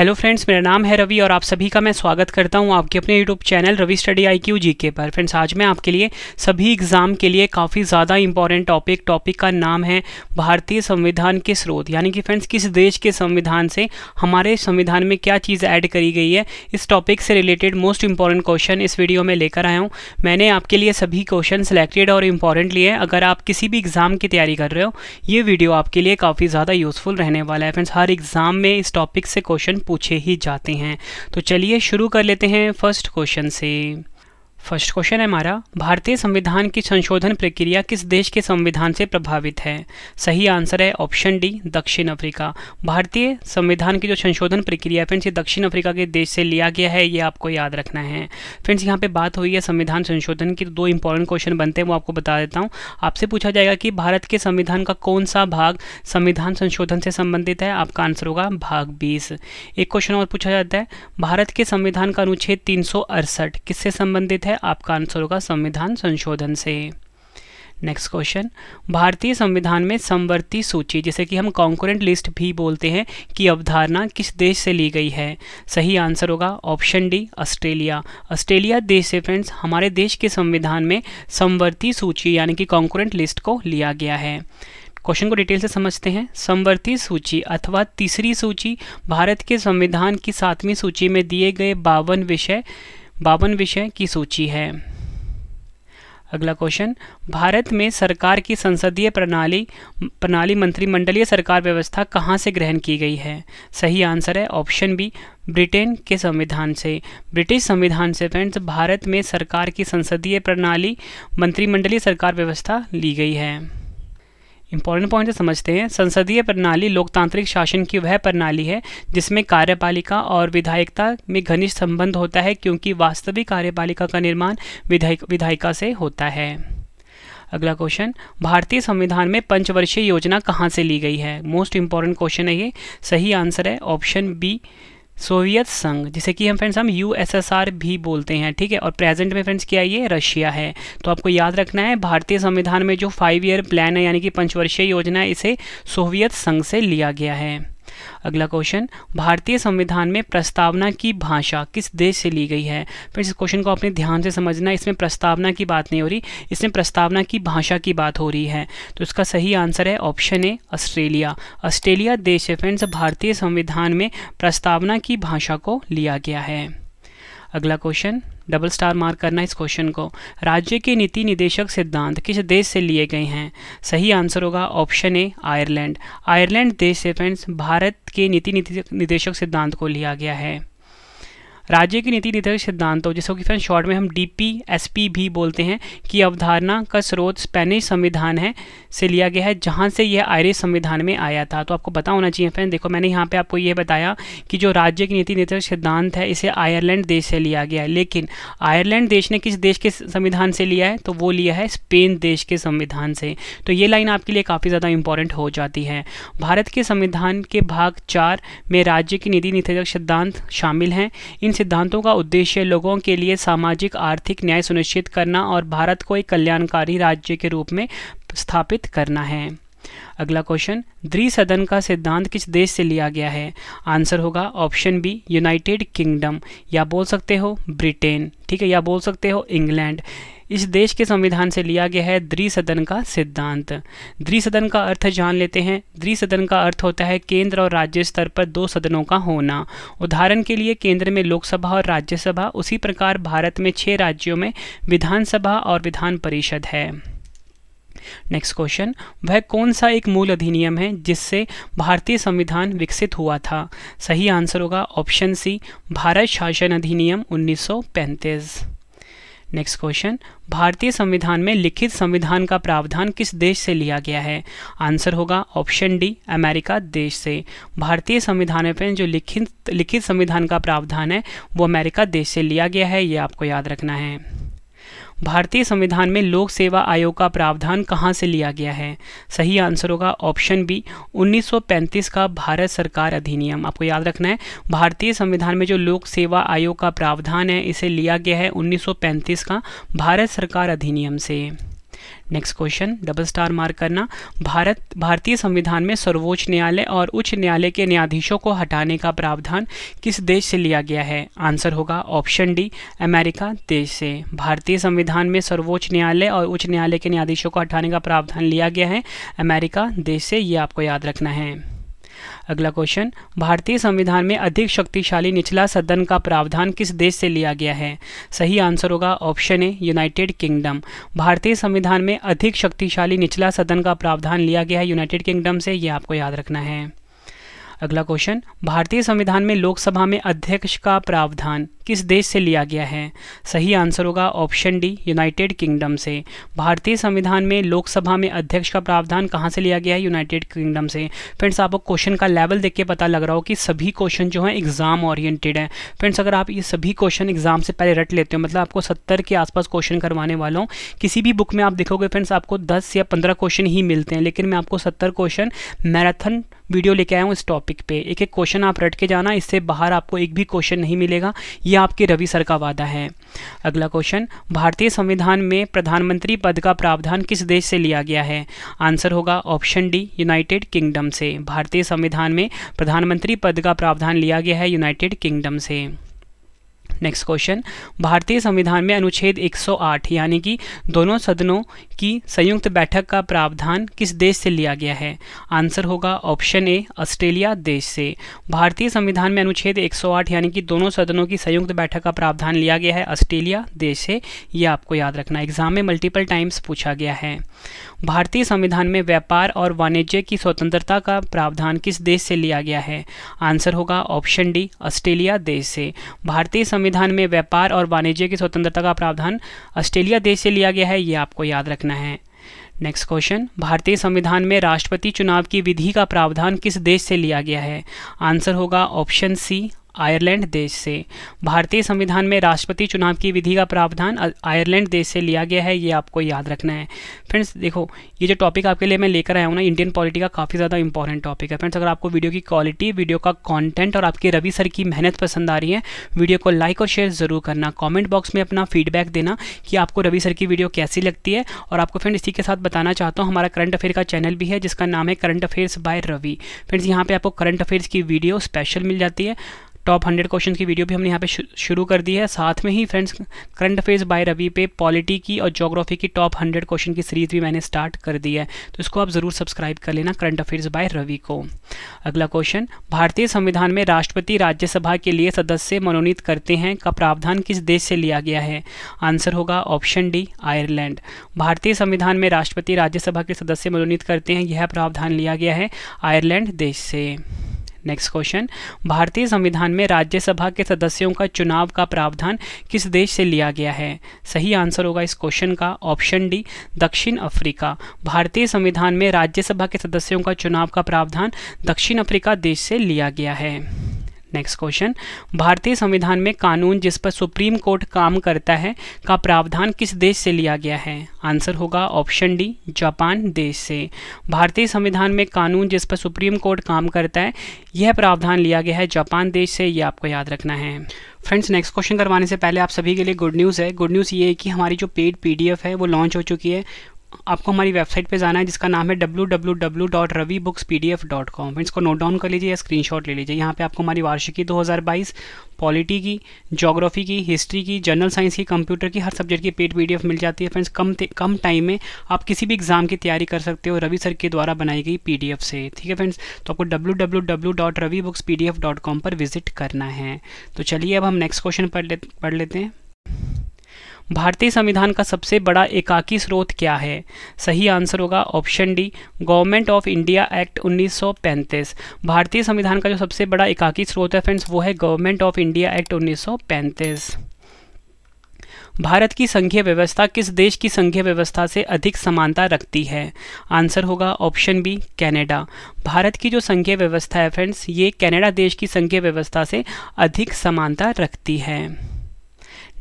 hello friends मेरा नाम है रवि और आप सभी का मैं स्वागत करता हूं आपके अपने YouTube channel Ravi study I Q G K पर फ्रेंड्स आज मैं आपके लिए सभी एग्ज़ाम के लिए काफ़ी ज़्यादा इंपॉर्टेंट टॉपिक टॉपिक का नाम है भारतीय संविधान के स्रोत यानी कि फ्रेंड्स किस देश के संविधान से हमारे संविधान में क्या चीज़ ऐड करी गई है इस टॉपिक से रिलेटेड मोस्ट इंपॉर्टेंट क्वेश्चन इस वीडियो में लेकर आया हूँ मैंने आपके लिए सभी क्वेश्चन सेलेक्टेड और इंपॉर्टेंट लिए अगर आप किसी भी एग्ज़ाम की तैयारी कर रहे हो ये वीडियो आपके लिए काफ़ी ज़्यादा यूज़फुल रहने वाला है फ्रेंड्स हर एग्ज़ाम में इस टॉपिक से क्वेश्चन पूछे ही जाते हैं तो चलिए शुरू कर लेते हैं फर्स्ट क्वेश्चन से फर्स्ट क्वेश्चन है हमारा भारतीय संविधान की संशोधन प्रक्रिया किस देश के संविधान से प्रभावित है सही आंसर है ऑप्शन डी दक्षिण अफ्रीका भारतीय संविधान की जो संशोधन प्रक्रिया फ्रेंड्स ये दक्षिण अफ्रीका के देश से लिया गया है ये आपको याद रखना है फ्रेंड्स यहाँ पे बात हुई है संविधान संशोधन की तो दो इंपॉर्टेंट क्वेश्चन बनते हैं वो आपको बता देता हूँ आपसे पूछा जाएगा कि भारत के संविधान का कौन सा भाग संविधान संशोधन से संबंधित है आपका आंसर होगा भाग बीस एक क्वेश्चन और पूछा जाता है भारत के संविधान का अनुच्छेद तीन किससे संबंधित है है आपका आंसर होगा संविधान संशोधन से नेक्स्ट क्वेश्चन भारतीय संविधान में समवर्ती सूची जिसे कि हम कॉन्कोरेंट लिस्ट भी बोलते हैं कि अवधारणा किस देश से ली गई है सही आंसर होगा ऑप्शन डी ऑस्ट्रेलिया ऑस्ट्रेलिया देश से फ्रेंड्स हमारे देश के संविधान में समवर्ती सूची यानी कि कॉन्कोरेंट लिस्ट को लिया गया है क्वेश्चन को डिटेल से समझते हैं संवर्ती सूची अथवा तीसरी सूची भारत के संविधान की सातवीं सूची में दिए गए बावन विषय बावन विषय की सूची है अगला क्वेश्चन भारत में सरकार की संसदीय प्रणाली प्रणाली मंत्रिमंडलीय सरकार व्यवस्था कहाँ से ग्रहण की गई है सही आंसर है ऑप्शन बी ब्रिटेन के संविधान से ब्रिटिश संविधान से फ्रेंड्स भारत में सरकार की संसदीय प्रणाली मंत्रिमंडलीय सरकार व्यवस्था ली गई है इंपॉर्टेंट पॉइंट से समझते हैं संसदीय प्रणाली लोकतांत्रिक शासन की वह प्रणाली है जिसमें कार्यपालिका और विधायिका में घनिष्ठ संबंध होता है क्योंकि वास्तविक कार्यपालिका का निर्माण विधायिका से होता है अगला क्वेश्चन भारतीय संविधान में पंचवर्षीय योजना कहाँ से ली गई है मोस्ट इंपॉर्टेंट क्वेश्चन है ये सही आंसर है ऑप्शन बी सोवियत संघ जिसे कि हम फ्रेंड्स हम यूएसएसआर भी बोलते हैं ठीक है और प्रेजेंट में फ्रेंड्स क्या ये रशिया है तो आपको याद रखना है भारतीय संविधान में जो फाइव ईयर प्लान है यानी कि पंचवर्षीय योजना है इसे सोवियत संघ से लिया गया है अगला क्वेश्चन भारतीय संविधान में प्रस्तावना की भाषा किस देश से ली गई है फिर इस क्वेश्चन को अपने ध्यान से समझना इसमें प्रस्तावना की बात नहीं हो रही इसमें प्रस्तावना की भाषा की बात हो रही है तो इसका सही आंसर है ऑप्शन ए ऑस्ट्रेलिया ऑस्ट्रेलिया देश है फ्रेंड्स भारतीय संविधान में प्रस्तावना की भाषा को लिया गया है अगला क्वेश्चन डबल स्टार मार्क करना इस क्वेश्चन को राज्य के नीति निदेशक सिद्धांत किस देश से लिए गए हैं सही आंसर होगा ऑप्शन ए आयरलैंड आयरलैंड देश से फ्रेंड्स भारत के नीति निदेशक सिद्धांत को लिया गया है राज्य की नीति निर्धारक सिद्धांतों जिसको कि फ्रेंड शॉर्ट में हम डीपीएसपी भी बोलते हैं कि अवधारणा का स्रोत स्पेनिश संविधान है से लिया गया है जहाँ से यह आयरिश संविधान में आया था तो आपको पता होना चाहिए फ्रेंड देखो मैंने यहाँ पे आपको यह बताया कि जो राज्य की नीति निर्धारक सिद्धांत है इसे आयरलैंड देश से लिया गया है लेकिन आयरलैंड देश ने किस देश के संविधान से लिया है तो वो लिया है स्पेन देश के संविधान से तो ये लाइन आपके लिए काफ़ी ज़्यादा इंपॉर्टेंट हो जाती है भारत के संविधान के भाग चार में राज्य की नीति निर्धारक सिद्धांत शामिल हैं इन सिद्धांतों का उद्देश्य लोगों के लिए सामाजिक आर्थिक न्याय सुनिश्चित करना और भारत को एक कल्याणकारी राज्य के रूप में स्थापित करना है अगला क्वेश्चन द्विसदन का सिद्धांत किस देश से लिया गया है आंसर होगा ऑप्शन बी यूनाइटेड किंगडम या बोल सकते हो ब्रिटेन ठीक है या बोल सकते हो इंग्लैंड इस देश के संविधान से लिया गया है द्विसदन का सिद्धांत द्विसदन का अर्थ जान लेते हैं द्विसदन का अर्थ होता है केंद्र और राज्य स्तर पर दो सदनों का होना उदाहरण के लिए केंद्र में लोकसभा और राज्यसभा उसी प्रकार भारत में छह राज्यों में विधानसभा और विधान परिषद है नेक्स्ट क्वेश्चन वह कौन सा एक मूल अधिनियम है जिससे भारतीय संविधान विकसित हुआ था सही आंसर होगा ऑप्शन सी भारत शासन अधिनियम 1935 नेक्स्ट क्वेश्चन भारतीय संविधान में लिखित संविधान का प्रावधान किस देश से लिया गया है आंसर होगा ऑप्शन डी अमेरिका देश से भारतीय संविधान में जो लिखित लिखित संविधान का प्रावधान है वो अमेरिका देश से लिया गया है ये आपको याद रखना है भारतीय संविधान में लोक सेवा आयोग का प्रावधान कहाँ से लिया गया है सही आंसर होगा ऑप्शन बी 1935 का भारत सरकार अधिनियम आपको याद रखना है भारतीय संविधान में जो लोक सेवा आयोग का प्रावधान है इसे लिया गया है 1935 का भारत सरकार अधिनियम से next question double star mark करना भारत भारतीय संविधान में सर्वोच्च न्यायालय और उच्च न्यायालय के न्यायाधीशों को हटाने का प्रावधान किस देश से लिया गया है आंसर होगा ऑप्शन डी अमेरिका देश से भारतीय संविधान में सर्वोच्च न्यायालय और उच्च न्यायालय के न्यायाधीशों को हटाने का प्रावधान लिया गया है अमेरिका देश से ये आपको याद रखना है अगला क्वेश्चन भारतीय संविधान में अधिक शक्तिशाली निचला सदन का प्रावधान किस देश से लिया गया है सही आंसर होगा ऑप्शन ए यूनाइटेड किंगडम भारतीय संविधान में अधिक शक्तिशाली निचला सदन का प्रावधान लिया गया है यूनाइटेड किंगडम से यह आपको याद रखना है अगला क्वेश्चन भारतीय संविधान में लोकसभा में अध्यक्ष का प्रावधान किस देश से लिया गया है सही आंसर होगा ऑप्शन डी यूनाइटेड किंगडम से भारतीय संविधान में लोकसभा में अध्यक्ष का प्रावधान कहाँ से लिया गया है यूनाइटेड किंगडम से फ्रेंड्स आपको क्वेश्चन का लेवल देख के पता लग रहा हो कि सभी क्वेश्चन जो है एग्जाम ओरिएंटेड है फ्रेंड्स अगर आप ये सभी क्वेश्चन एग्जाम से पहले रट लेते हो मतलब आपको सत्तर के आसपास क्वेश्चन करवाने वाला हूँ किसी भी बुक में आप देखोगे फ्रेंड्स आपको दस या पंद्रह क्वेश्चन ही मिलते हैं लेकिन मैं आपको सत्तर क्वेश्चन मैराथन वीडियो लेके आया हूँ इस टॉपिक पे एक एक क्वेश्चन आप रट के जाना इससे बाहर आपको एक भी क्वेश्चन नहीं मिलेगा ये आपके रवि सर का वादा है अगला क्वेश्चन भारतीय संविधान में प्रधानमंत्री पद का प्रावधान किस देश से लिया गया है आंसर होगा ऑप्शन डी यूनाइटेड किंगडम से भारतीय संविधान में प्रधानमंत्री पद का प्रावधान लिया गया है यूनाइटेड किंगडम से नेक्स्ट क्वेश्चन भारतीय संविधान में अनुच्छेद 108 यानी कि दोनों सदनों की संयुक्त बैठक का प्रावधान किस देश से लिया गया है आंसर होगा ऑप्शन ए ऑस्ट्रेलिया देश से भारतीय संविधान में अनुच्छेद 108 यानी कि दोनों सदनों की संयुक्त बैठक का प्रावधान लिया गया है ऑस्ट्रेलिया देश से यह आपको याद रखना एग्जाम में मल्टीपल टाइम्स पूछा गया है भारतीय संविधान में व्यापार और वाणिज्य की स्वतंत्रता का प्रावधान किस देश से लिया गया है आंसर होगा ऑप्शन डी ऑस्ट्रेलिया देश से भारतीय संविधान संविधान में व्यापार और वाणिज्य की स्वतंत्रता का प्रावधान ऑस्ट्रेलिया देश से लिया गया है ये आपको याद रखना है नेक्स्ट क्वेश्चन भारतीय संविधान में राष्ट्रपति चुनाव की विधि का प्रावधान किस देश से लिया गया है आंसर होगा ऑप्शन सी आयरलैंड देश से भारतीय संविधान में राष्ट्रपति चुनाव की विधि का प्रावधान आयरलैंड देश से लिया गया है ये आपको याद रखना है फ्रेंड्स देखो ये जो टॉपिक आपके लिए मैं लेकर आया हूँ ना इंडियन पॉलिटी का काफ़ी ज़्यादा इंपॉर्टेंट टॉपिक है फ्रेंड्स अगर आपको वीडियो की क्वालिटी वीडियो का कॉन्टेंट और आपके रवि सर की मेहनत पसंद आ रही है वीडियो को लाइक और शेयर ज़रूर करना कॉमेंट बॉक्स में अपना फीडबैक देना कि आपको रवि सर की वीडियो कैसी लगती है और आपको फ्रेंड इसी के साथ बताना चाहता हूँ हमारा करंट अफेयर का चैनल भी है जिसका नाम है current affairs by Ravi friends यहाँ पर आपको करंट अफेयर्स की वीडियो स्पेशल मिल जाती है टॉप हंड्रेड क्वेश्चन की वीडियो भी हमने यहाँ पे शुरू कर दी है साथ में ही friends current affairs by Ravi पे पॉलिटी की और जोग्राफी की टॉप हंड्रेड क्वेश्चन की सीरीज़ भी मैंने स्टार्ट कर दी है तो इसको आप ज़रूर सब्सक्राइब कर लेना करंट अफेयर्स बाय रवि को अगला क्वेश्चन भारतीय संविधान में राष्ट्रपति राज्यसभा के लिए सदस्य मनोनीत करते हैं का प्रावधान किस देश से लिया गया है आंसर होगा ऑप्शन डी आयरलैंड भारतीय संविधान में राष्ट्रपति राज्यसभा के सदस्य मनोनीत करते हैं यह प्रावधान लिया गया है आयरलैंड देश से नेक्स्ट क्वेश्चन भारतीय संविधान में राज्यसभा के सदस्यों का चुनाव का प्रावधान किस देश से लिया गया है सही आंसर होगा इस क्वेश्चन का ऑप्शन डी दक्षिण अफ्रीका भारतीय संविधान में राज्यसभा के सदस्यों का चुनाव का प्रावधान दक्षिण अफ्रीका देश से लिया गया है नेक्स्ट क्वेश्चन भारतीय संविधान में कानून जिस पर सुप्रीम कोर्ट काम करता है का प्रावधान किस देश से लिया गया है आंसर होगा ऑप्शन डी जापान देश से भारतीय संविधान में कानून जिस पर सुप्रीम कोर्ट काम करता है यह प्रावधान लिया गया है जापान देश से यह आपको याद रखना है फ्रेंड्स नेक्स्ट क्वेश्चन करवाने से पहले आप सभी के लिए गुड न्यूज़ है गुड न्यूज़ ये है कि हमारी जो पेड पी है वो लॉन्च हो चुकी है आपको हमारी वेबसाइट पे जाना है जिसका नाम है W W dot dot Ravi books P D F com इसको नोट डाउन कर लीजिए या स्क्रीनशॉट ले लीजिए यहाँ पे आपको हमारी वार्षिकी 2022 पॉलिटी की जोग्राफी की हिस्ट्री की जनरल साइंस की कंप्यूटर की हर सब्जेक्ट की पेड एफ मिल जाती है फ्रेंड्स कम कम टाइम में आप किसी भी एग्जाम की तैयारी कर सकते हो रवि सर के द्वारा बनाई गई एफ से ठीक है फ्रेंड्स तो आपको कॉम पर विजिट करना है तो चलिए अब हम नेक्स्ट क्वेश्चन पढ़ लेते हैं भारतीय संविधान का सबसे बड़ा एकाकी स्रोत क्या है सही आंसर होगा option D government of India act 1935 भारतीय संविधान का जो सबसे बड़ा एकाकी स्रोत है फ्रेंड्स वो है गवर्नमेंट ऑफ इंडिया एक्ट 1935 भारत की संघीय व्यवस्था किस देश की संघीय व्यवस्था से अधिक समानता रखती है आंसर होगा ऑप्शन बी कनाडा भारत की जो संघीय व्यवस्था है फ्रेंड्स ये कनाडा देश की संघीय व्यवस्था से अधिक समानता रखती है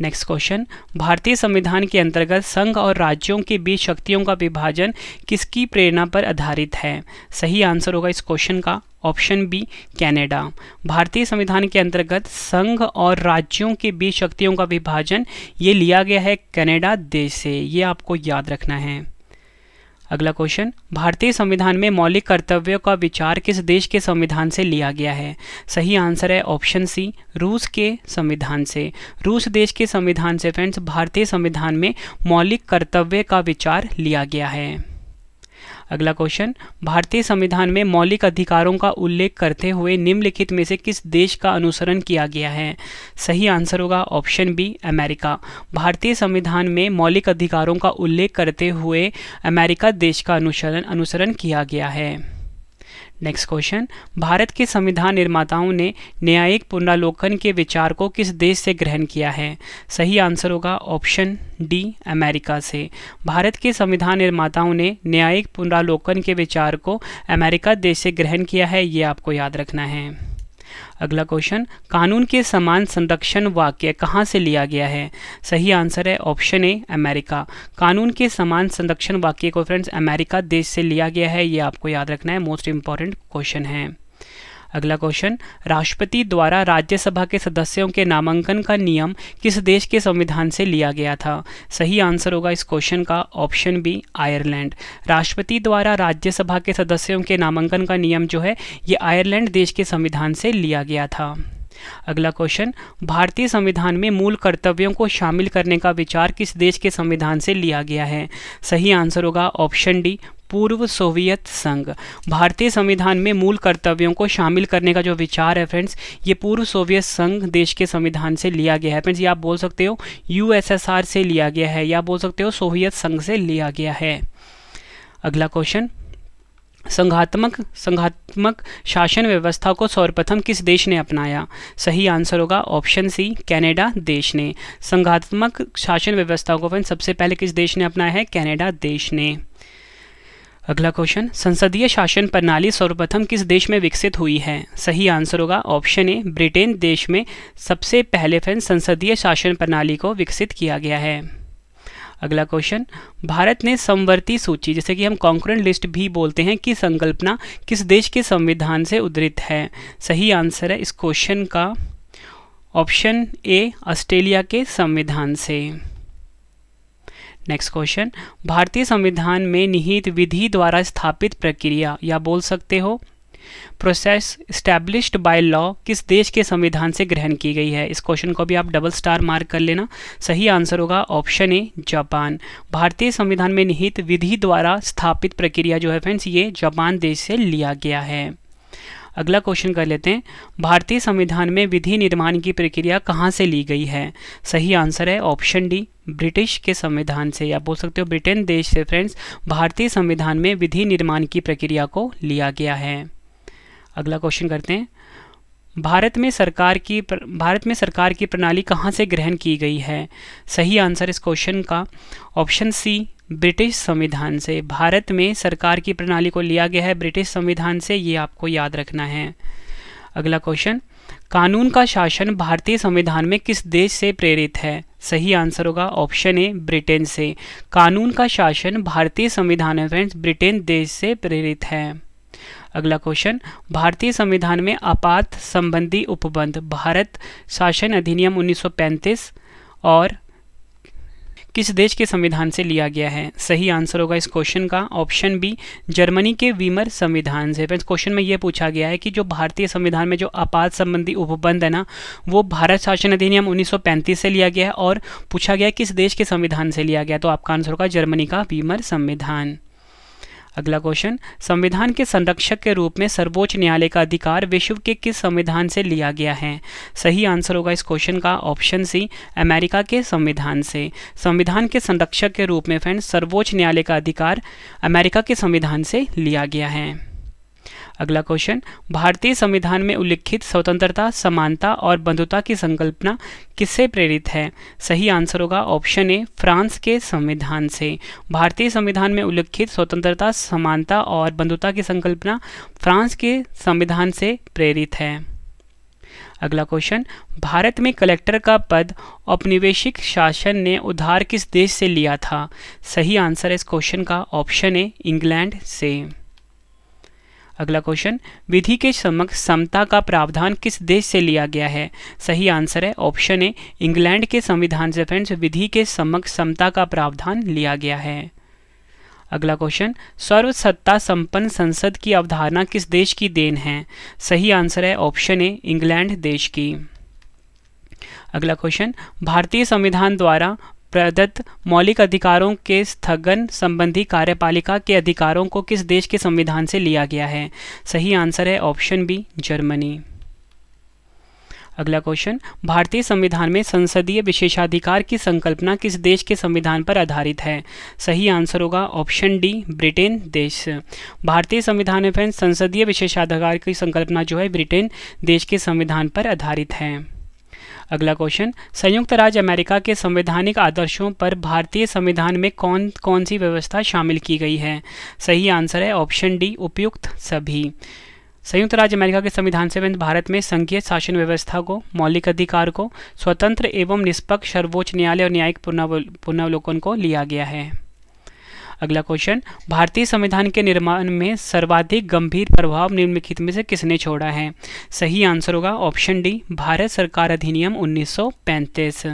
नेक्स्ट क्वेश्चन भारतीय संविधान के अंतर्गत संघ और राज्यों के बीच शक्तियों का विभाजन किसकी प्रेरणा पर आधारित है सही आंसर होगा इस क्वेश्चन का ऑप्शन बी कनाडा भारतीय संविधान के अंतर्गत संघ और राज्यों के बीच शक्तियों का विभाजन ये लिया गया है कनाडा देश से ये आपको याद रखना है अगला क्वेश्चन भारतीय संविधान में मौलिक कर्तव्यों का विचार किस देश के संविधान से लिया गया है सही आंसर है ऑप्शन सी रूस के संविधान से रूस देश के संविधान से फ्रेंड्स भारतीय संविधान में मौलिक कर्तव्य का विचार लिया गया है अगला क्वेश्चन भारतीय संविधान में मौलिक अधिकारों का उल्लेख करते हुए निम्नलिखित में से किस देश का अनुसरण किया गया है सही आंसर होगा ऑप्शन बी अमेरिका भारतीय संविधान में मौलिक अधिकारों का उल्लेख करते हुए अमेरिका देश का अनुसरण अनुसरण किया गया है नेक्स्ट क्वेश्चन भारत के संविधान निर्माताओं ने न्यायिक पुनरालोकन के विचार को किस देश से ग्रहण किया है सही आंसर होगा ऑप्शन डी अमेरिका से भारत के संविधान निर्माताओं ने न्यायिक पुनरालोकन के विचार को अमेरिका देश से ग्रहण किया है ये आपको याद रखना है अगला क्वेश्चन कानून के समान संरक्षण वाक्य कहाँ से लिया गया है सही आंसर है ऑप्शन ए अमेरिका कानून के समान संरक्षण वाक्य को फ्रेंड्स अमेरिका देश से लिया गया है ये आपको याद रखना है मोस्ट इंपॉर्टेंट क्वेश्चन है अगला क्वेश्चन राष्ट्रपति द्वारा राज्यसभा के सदस्यों के नामांकन का नियम किस देश के संविधान से लिया गया था सही आंसर होगा इस क्वेश्चन का ऑप्शन बी आयरलैंड राष्ट्रपति द्वारा राज्यसभा के सदस्यों के नामांकन का नियम जो है ये आयरलैंड देश के संविधान से लिया गया था अगला क्वेश्चन भारतीय संविधान में मूल कर्तव्यों को शामिल करने का विचार किस देश के संविधान से लिया गया है सही आंसर होगा ऑप्शन डी पूर्व सोवियत संघ भारतीय संविधान में मूल कर्तव्यों को शामिल करने का जो विचार है फ्रेंड्स ये पूर्व सोवियत संघ देश के संविधान से लिया गया है फ्रेंड्स ये आप बोल सकते हो यूएसएसआर से लिया गया है या बोल सकते हो सोवियत संघ से लिया गया है अगला क्वेश्चन संघात्मक संघात्मक शासन व्यवस्था को सर्वप्रथम किस देश ने अपनाया सही आंसर होगा ऑप्शन सी कनाडा देश ने संघात्मक शासन व्यवस्था को सबसे पहले किस देश ने अपनाया है कनाडा देश ने अगला क्वेश्चन संसदीय शासन प्रणाली सर्वप्रथम किस देश में विकसित हुई है सही आंसर होगा ऑप्शन ए ब्रिटेन देश में सबसे पहले फैन संसदीय शासन प्रणाली को विकसित किया गया है अगला क्वेश्चन भारत ने समवर्ती सूची जैसे कि हम कॉन्क्रेंट लिस्ट भी बोलते हैं कि संकल्पना किस देश के संविधान से उद्धृत है सही आंसर है इस क्वेश्चन का ऑप्शन ए ऑस्ट्रेलिया के संविधान से नेक्स्ट क्वेश्चन भारतीय संविधान में निहित विधि द्वारा स्थापित प्रक्रिया या बोल सकते हो प्रोसेस स्टैब्लिश्ड बाय लॉ किस देश के संविधान से ग्रहण की गई है इस क्वेश्चन को भी आप डबल स्टार मार्क कर लेना सही आंसर होगा ऑप्शन ए जापान भारतीय संविधान में निहित विधि द्वारा स्थापित प्रक्रिया जो है फ्रेंड्स ये जापान देश से लिया गया है अगला क्वेश्चन कर लेते हैं भारतीय संविधान में विधि निर्माण की प्रक्रिया कहाँ से ली गई है सही आंसर है ऑप्शन डी ब्रिटिश के संविधान से या बोल सकते हो ब्रिटेन देश से फ्रेंड्स भारतीय संविधान में विधि निर्माण की प्रक्रिया को लिया गया है अगला क्वेश्चन करते हैं भारत में सरकार की भारत में सरकार की प्रणाली कहाँ से ग्रहण की गई है सही आंसर इस क्वेश्चन का ऑप्शन सी ब्रिटिश संविधान से भारत में सरकार की प्रणाली को लिया गया है ब्रिटिश संविधान से ये आपको याद रखना है अगला क्वेश्चन कानून का शासन भारतीय संविधान में किस देश से प्रेरित है सही आंसर होगा ऑप्शन ए ब्रिटेन से कानून का शासन भारतीय संविधान में फ्रेंड्स ब्रिटेन देश से प्रेरित है अगला क्वेश्चन भारतीय संविधान में आपात संबंधी उपबंध भारत शासन अधिनियम 1935 और किस देश के संविधान से लिया गया है सही आंसर होगा इस क्वेश्चन का ऑप्शन बी जर्मनी के वीमर संविधान से फ्रेंड्स क्वेश्चन में यह पूछा गया है कि जो भारतीय संविधान में जो आपात संबंधी उपबंध है ना वो भारत शासन अधिनियम उन्नीस से लिया गया है और पूछा गया किस देश के संविधान से लिया गया तो आपका आंसर होगा जर्मनी का वीमर संविधान अगला क्वेश्चन संविधान के संरक्षक के रूप में सर्वोच्च न्यायालय का अधिकार विश्व के किस संविधान से लिया गया है सही आंसर होगा इस क्वेश्चन का ऑप्शन सी अमेरिका के संविधान से संविधान के संरक्षक के रूप में फ्रेंड सर्वोच्च न्यायालय का अधिकार अमेरिका के संविधान से लिया गया है अगला क्वेश्चन भारतीय संविधान में उल्लिखित स्वतंत्रता समानता और बंधुता की संकल्पना किससे प्रेरित है सही आंसर होगा ऑप्शन ए फ्रांस के संविधान से भारतीय संविधान में उल्लिखित स्वतंत्रता समानता और बंधुता की संकल्पना फ्रांस के संविधान से प्रेरित है अगला क्वेश्चन भारत में कलेक्टर का पद औपनिवेशिक शासन ने उधार किस देश से लिया था सही आंसर है इस क्वेश्चन का ऑप्शन ए इंग्लैंड से अगला क्वेश्चन विधि के समक्ष समता का प्रावधान किस देश से लिया गया है सही आंसर है ऑप्शन ए इंग्लैंड के संविधान से फ्रेंड्स विधि के समक्ष समता का प्रावधान लिया गया है अगला क्वेश्चन सर्वसत्ता संपन्न संसद की अवधारणा किस देश की देन है सही आंसर है ऑप्शन ए इंग्लैंड देश की अगला क्वेश्चन भारतीय संविधान द्वारा प्रदत्त मौलिक अधिकारों के स्थगन संबंधी कार्यपालिका के अधिकारों को किस देश के संविधान से लिया गया है सही आंसर है ऑप्शन बी जर्मनी अगला क्वेश्चन भारतीय संविधान में संसदीय विशेषाधिकार की संकल्पना किस देश के संविधान पर आधारित है सही आंसर होगा ऑप्शन डी ब्रिटेन देश भारतीय संविधान में फ्रेंड संसदीय विशेषाधिकार की संकल्पना जो है ब्रिटेन देश के संविधान पर आधारित है अगला क्वेश्चन संयुक्त राज्य अमेरिका के संवैधानिक आदर्शों पर भारतीय संविधान में कौन कौन सी व्यवस्था शामिल की गई है सही आंसर है ऑप्शन डी उपयुक्त सभी संयुक्त राज्य अमेरिका के संविधान से भारत में संघीय शासन व्यवस्था को मौलिक अधिकार को स्वतंत्र एवं निष्पक्ष सर्वोच्च न्यायालय और न्यायिक पुनर्वलोकन को लिया गया है अगला क्वेश्चन भारतीय संविधान के निर्माण में सर्वाधिक गंभीर प्रभाव निम्नलिखित में से किसने छोड़ा है सही आंसर होगा ऑप्शन डी भारत सरकार अधिनियम 1935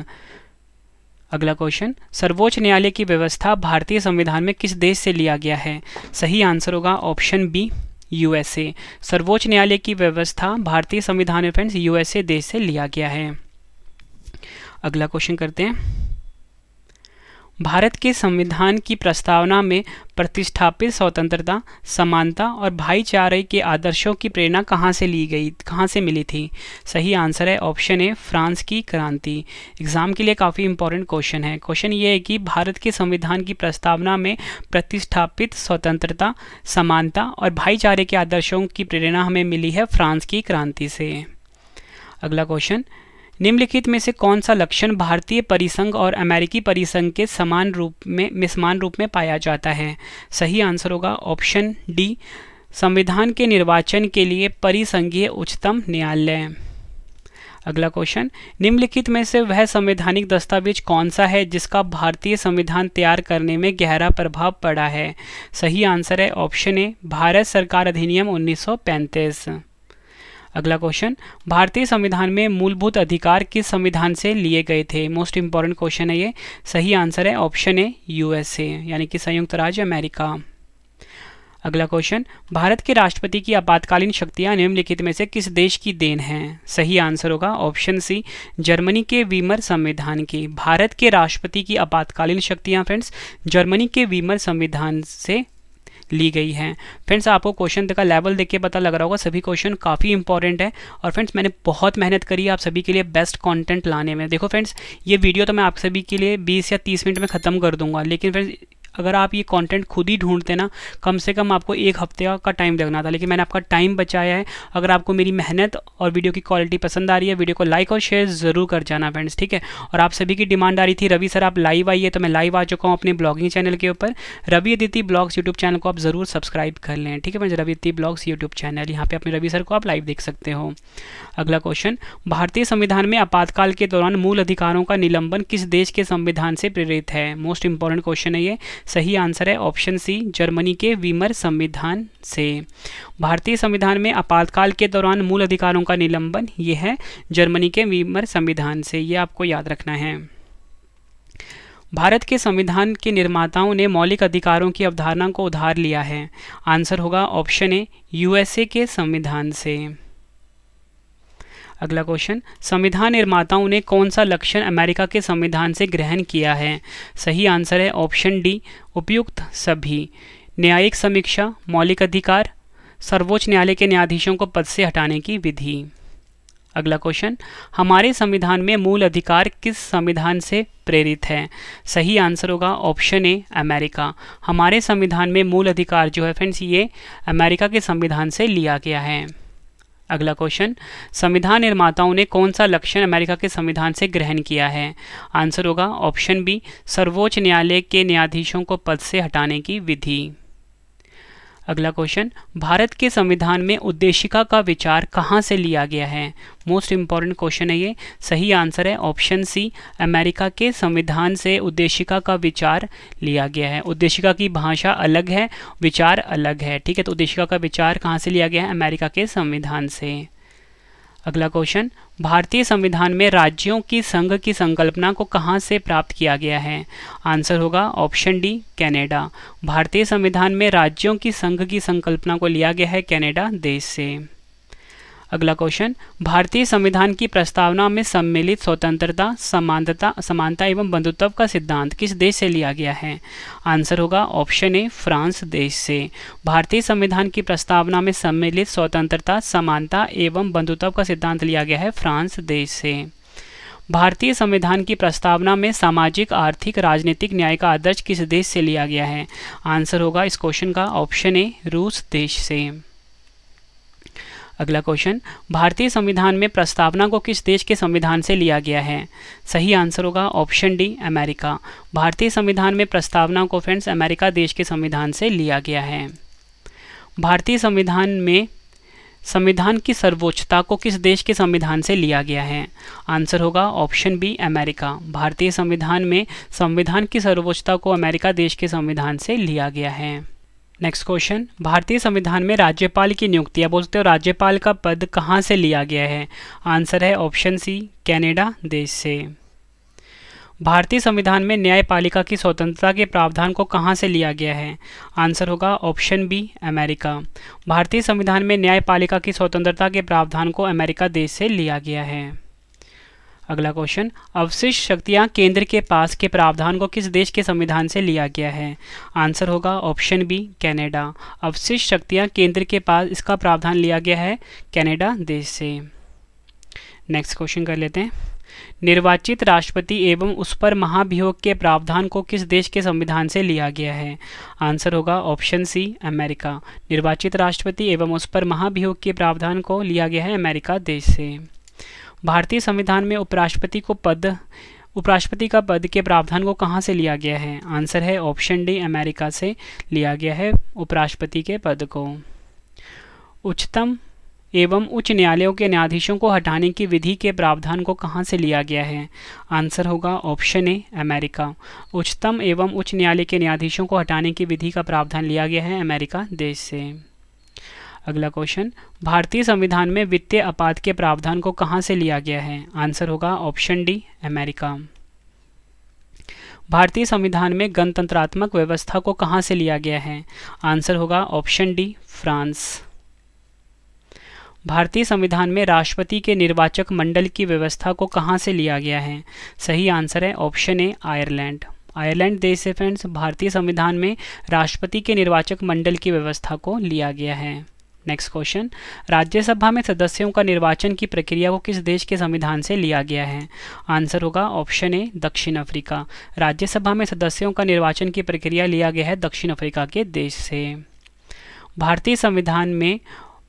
अगला क्वेश्चन सर्वोच्च न्यायालय की व्यवस्था भारतीय संविधान में किस देश से लिया गया है सही आंसर होगा ऑप्शन बी यूएसए सर्वोच्च न्यायालय की व्यवस्था भारतीय संविधान में फ्रेंड्स यूएसए देश से लिया गया है अगला क्वेश्चन करते हैं भारत के संविधान की प्रस्तावना में प्रतिष्ठापित स्वतंत्रता समानता और भाईचारे के आदर्शों की प्रेरणा कहाँ से ली गई कहाँ से मिली थी सही आंसर है ऑप्शन ए फ्रांस की क्रांति एग्जाम के लिए काफ़ी इंपॉर्टेंट क्वेश्चन है क्वेश्चन ये है कि भारत के संविधान की प्रस्तावना में प्रतिष्ठापित स्वतंत्रता समानता और भाईचारे के आदर्शों की प्रेरणा हमें मिली है फ्रांस की क्रांति से अगला क्वेश्चन निम्नलिखित में से कौन सा लक्षण भारतीय परिसंघ और अमेरिकी परिसंघ के समान रूप में समान रूप में पाया जाता है सही आंसर होगा ऑप्शन डी संविधान के निर्वाचन के लिए परिसंघीय उच्चतम न्यायालय अगला क्वेश्चन निम्नलिखित में से वह संवैधानिक दस्तावेज कौन सा है जिसका भारतीय संविधान तैयार करने में गहरा प्रभाव पड़ा है सही आंसर है ऑप्शन ए भारत सरकार अधिनियम 1935 अगला क्वेश्चन भारतीय संविधान में मूलभूत अधिकार किस संविधान से लिए गए थे मोस्ट इंपॉर्टेंट क्वेश्चन है ये सही आंसर है ऑप्शन ए यूएसए यानी कि संयुक्त राज्य अमेरिका अगला क्वेश्चन भारत के राष्ट्रपति की आपातकालीन शक्तियां निम्नलिखित में से किस देश की देन है सही आंसर होगा ऑप्शन सी जर्मनी के वीमर संविधान की भारत के राष्ट्रपति की आपातकालीन शक्तियां फ्रेंड्स जर्मनी के वीमर संविधान से ली गई हैं फ्रेंड्स आपको क्वेश्चन का लेवल देख के पता लग रहा होगा सभी क्वेश्चन काफ़ी इंपॉर्टेंट है और फ्रेंड्स मैंने बहुत मेहनत करी आप सभी के लिए बेस्ट कॉन्टेंट लाने में देखो फ्रेंड्स ये वीडियो तो मैं आप सभी के लिए बीस या तीस मिनट में ख़त्म कर दूंगा लेकिन फ्रेंड्स अगर आप ये कंटेंट खुद ही ढूंढते ना कम से कम आपको एक हफ्ते का टाइम लगना था लेकिन मैंने आपका टाइम बचाया है अगर आपको मेरी मेहनत और वीडियो की क्वालिटी पसंद आ रही है वीडियो को लाइक और शेयर ज़रूर कर जाना फ्रेंड्स ठीक है और आप सभी की डिमांड आ रही थी रवि सर आप लाइव आइए तो मैं लाइव आ चुका हूँ अपने ब्लॉगिंग चैनल के ऊपर Ravi Aditi blogs YouTube channel को आप ज़रूर सब्सक्राइब कर लें ठीक है friends Ravi Aditi blogs YouTube channel यहाँ पर अपने रवि सर को आप लाइव देख सकते हो अगला क्वेश्चन भारतीय संविधान में आपातकाल के दौरान मूल अधिकारों का निलंबन किस देश के संविधान से प्रेरित है मोस्ट इंपॉर्टेंट क्वेश्चन है ये सही आंसर है ऑप्शन सी जर्मनी के वीमर संविधान से भारतीय संविधान में आपातकाल के दौरान मूल अधिकारों का निलंबन ये है जर्मनी के वीमर संविधान से ये आपको याद रखना है भारत के संविधान के निर्माताओं ने मौलिक अधिकारों की अवधारणा को उधार लिया है आंसर होगा ऑप्शन ए यूएसए के संविधान से अगला क्वेश्चन संविधान निर्माताओं ने कौन सा लक्षण अमेरिका के संविधान से ग्रहण किया है सही आंसर है ऑप्शन डी उपयुक्त सभी न्यायिक समीक्षा मौलिक अधिकार सर्वोच्च न्यायालय के न्यायाधीशों को पद से हटाने की विधि अगला क्वेश्चन हमारे संविधान में मूल अधिकार किस संविधान से प्रेरित है सही आंसर होगा ऑप्शन ए अमेरिका हमारे संविधान में मूल अधिकार जो है फ्रेंड्स ये अमेरिका के संविधान से लिया गया है अगला क्वेश्चन संविधान निर्माताओं ने कौन सा लक्षण अमेरिका के संविधान से ग्रहण किया है आंसर होगा ऑप्शन बी सर्वोच्च न्यायालय के न्यायाधीशों को पद से हटाने की विधि अगला क्वेश्चन भारत के संविधान में उद्देशिका का विचार कहाँ से लिया गया है मोस्ट इम्पॉर्टेंट क्वेश्चन है ये सही आंसर है ऑप्शन सी अमेरिका के संविधान से उद्देशिका का विचार लिया गया है उद्देशिका की भाषा अलग है विचार अलग है ठीक है तो उद्देशिका का विचार कहाँ से लिया गया है अमेरिका के संविधान से अगला क्वेश्चन भारतीय संविधान में राज्यों की संघ की संकल्पना को कहाँ से प्राप्त किया गया है आंसर होगा ऑप्शन डी कनाडा भारतीय संविधान में राज्यों की संघ की संकल्पना को लिया गया है कनाडा देश से अगला क्वेश्चन भारतीय संविधान की प्रस्तावना में सम्मिलित स्वतंत्रता समानता समानता एवं बंधुत्व का सिद्धांत किस देश से लिया गया है आंसर होगा ऑप्शन ए फ्रांस देश से भारतीय संविधान की प्रस्तावना में सम्मिलित स्वतंत्रता समानता एवं बंधुत्व का सिद्धांत लिया गया है फ्रांस देश से भारतीय संविधान की प्रस्तावना में सामाजिक आर्थिक राजनीतिक न्याय का आदर्श किस देश से लिया गया है आंसर होगा इस क्वेश्चन का ऑप्शन ए रूस देश से अगला क्वेश्चन भारतीय संविधान में प्रस्तावना को किस देश के संविधान से लिया गया है सही आंसर होगा ऑप्शन डी अमेरिका भारतीय संविधान में प्रस्तावना को फ्रेंड्स अमेरिका देश के संविधान से लिया गया है भारतीय संविधान में संविधान की सर्वोच्चता को किस देश के संविधान से लिया गया है आंसर होगा ऑप्शन बी अमेरिका भारतीय संविधान में संविधान की सर्वोच्चता को अमेरिका देश के संविधान से लिया गया है नेक्स्ट क्वेश्चन भारतीय संविधान में राज्यपाल की नियुक्ति बोलते हो राज्यपाल का पद कहाँ से लिया गया है आंसर है ऑप्शन सी कैनेडा देश से भारतीय संविधान में न्यायपालिका की स्वतंत्रता के प्रावधान को कहाँ से लिया गया है आंसर होगा ऑप्शन बी अमेरिका भारतीय संविधान में न्यायपालिका की स्वतंत्रता के प्रावधान को अमेरिका देश से लिया गया है अगला क्वेश्चन अवशिष्ट शक्तियां केंद्र के पास के प्रावधान को किस देश के संविधान से लिया गया है आंसर होगा ऑप्शन बी कनाडा अवशिष्ट शक्तियां केंद्र के पास इसका प्रावधान लिया गया है कनाडा देश से नेक्स्ट क्वेश्चन कर लेते हैं निर्वाचित राष्ट्रपति एवं उस पर महाभियोग के प्रावधान को किस देश के संविधान से लिया गया है आंसर होगा ऑप्शन सी अमेरिका निर्वाचित राष्ट्रपति एवं उस पर महाभियोग के प्रावधान को लिया गया है अमेरिका देश से भारतीय संविधान में उपराष्ट्रपति को पद उपराष्ट्रपति का पद के प्रावधान को कहाँ से लिया गया है आंसर है ऑप्शन डी अमेरिका से लिया गया है उपराष्ट्रपति के पद को उच्चतम एवं उच्च न्यायालयों के न्यायाधीशों को हटाने की विधि के प्रावधान को कहाँ से लिया गया है आंसर होगा ऑप्शन ए अमेरिका उच्चतम एवं उच्च न्यायालय के न्यायाधीशों को हटाने की विधि का प्रावधान लिया गया है अमेरिका देश से अगला क्वेश्चन भारतीय संविधान में वित्तीय आपात के प्रावधान को कहाँ से लिया गया है आंसर होगा ऑप्शन डी अमेरिका भारतीय संविधान में गणतंत्रात्मक व्यवस्था को कहाँ से लिया गया है आंसर होगा ऑप्शन डी फ्रांस भारतीय संविधान में राष्ट्रपति के निर्वाचक मंडल की व्यवस्था को कहाँ से लिया गया है सही आंसर है ऑप्शन ए आयरलैंड आयरलैंड देश से फ्रेंड्स भारतीय संविधान में राष्ट्रपति के निर्वाचक मंडल की व्यवस्था को लिया गया है नेक्स्ट क्वेश्चन राज्यसभा में सदस्यों का निर्वाचन की प्रक्रिया को किस देश के संविधान से लिया गया है आंसर होगा ऑप्शन ए दक्षिण अफ्रीका राज्यसभा में सदस्यों का निर्वाचन की प्रक्रिया लिया गया है दक्षिण अफ्रीका के देश से भारतीय संविधान में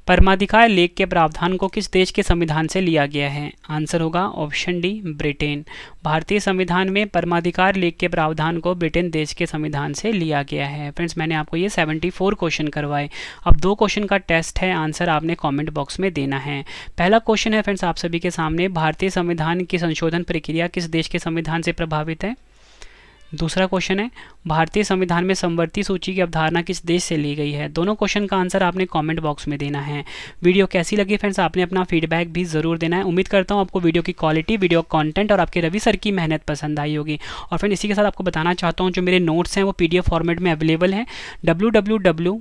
परमाधिकार लेख के प्रावधान को किस देश के संविधान से लिया गया है आंसर होगा ऑप्शन डी ब्रिटेन भारतीय संविधान में परमाधिकार लेख के प्रावधान को ब्रिटेन देश के संविधान से लिया गया है फ्रेंड्स मैंने आपको ये 74 क्वेश्चन करवाए अब दो क्वेश्चन का टेस्ट है आंसर आपने कॉमेंट बॉक्स में देना है पहला क्वेश्चन है फ्रेंड्स आप सभी के सामने भारतीय संविधान की संशोधन प्रक्रिया किस देश के संविधान से प्रभावित है दूसरा क्वेश्चन है भारतीय संविधान में संवर्ती सूची की अवधारणा किस देश से ली गई है दोनों क्वेश्चन का आंसर आपने कमेंट बॉक्स में देना है वीडियो कैसी लगी फ्रेंड्स आपने अपना फीडबैक भी ज़रूर देना है उम्मीद करता हूँ आपको वीडियो की क्वालिटी वीडियो कंटेंट और आपके रवि सर की मेहनत पसंद आई होगी और फ्रेंड इसी के साथ आपको बताना चाहता हूँ जो मेरे नोट्स हैं वो पी फॉर्मेट में अवेलेबल हैं W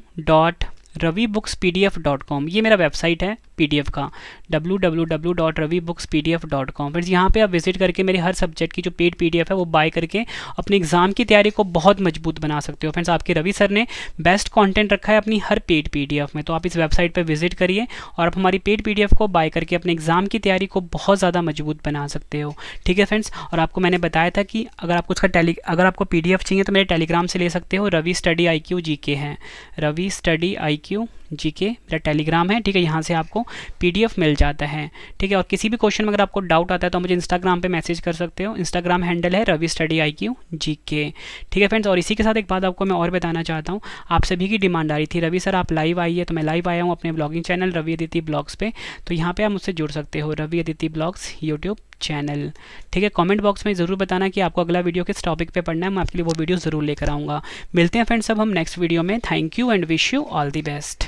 Ravi books P D F dot com ये मेरा वेबसाइट है पीडीएफ का W W W dot Ravi books P D F dot com friends यहाँ पर आप विजिट करके मेरे हर सब्जेक्ट की जो पेड पी डी एफ है वो बाय करके अपने एग्जाम की तैयारी को बहुत मजबूत बना सकते हो फ्रेंड्स आपके रवि सर ने बेस्ट कॉन्टेंट रखा है अपनी हर पेड पी डी एफ में तो आप इस वेबसाइट पर विजिट करिए और आप हमारी पेड पी डी एफ को बाय करके अपने एग्जाम की तैयारी को बहुत ज़्यादा मजबूत बना सकते हो ठीक है फ्रेंड्स और आपको मैंने बताया था कि अगर आपको उसका टेली अगर आपको पी डी एफ चाहिए तो मेरे टेलीग्राम से ले सकते हो Ravi study I Q G K हैं Ravi study I Q G K मेरा टेलीग्राम है ठीक है यहाँ से आपको पीडीएफ मिल जाता है ठीक है और किसी भी क्वेश्चन में अगर आपको डाउट आता है तो मुझे इंस्टाग्राम पे मैसेज कर सकते हो इंस्टाग्राम हैंडल है Ravi study I Q G K ठीक है फ्रेंड्स और इसी के साथ एक बात आपको मैं और बताना चाहता हूँ आप सभी की डिमांड आ रही थी रवि सर आप लाइव आइए तो मैं लाइव आया हूँ अपने blogging channel Ravi Aditi blogs पर तो यहाँ पर आप मुझसे जुड़ सकते हो Ravi Aditi blogs YouTube channel ठीक है कमेंट बॉक्स में ज़रूर बताना कि आपको अगला वीडियो किस टॉपिक पे पढ़ना है मैं आपके लिए वो वीडियो ज़रूर लेकर आऊँगा मिलते हैं फ्रेंड्स अब हम नेक्स्ट वीडियो में thank you and wish you all the best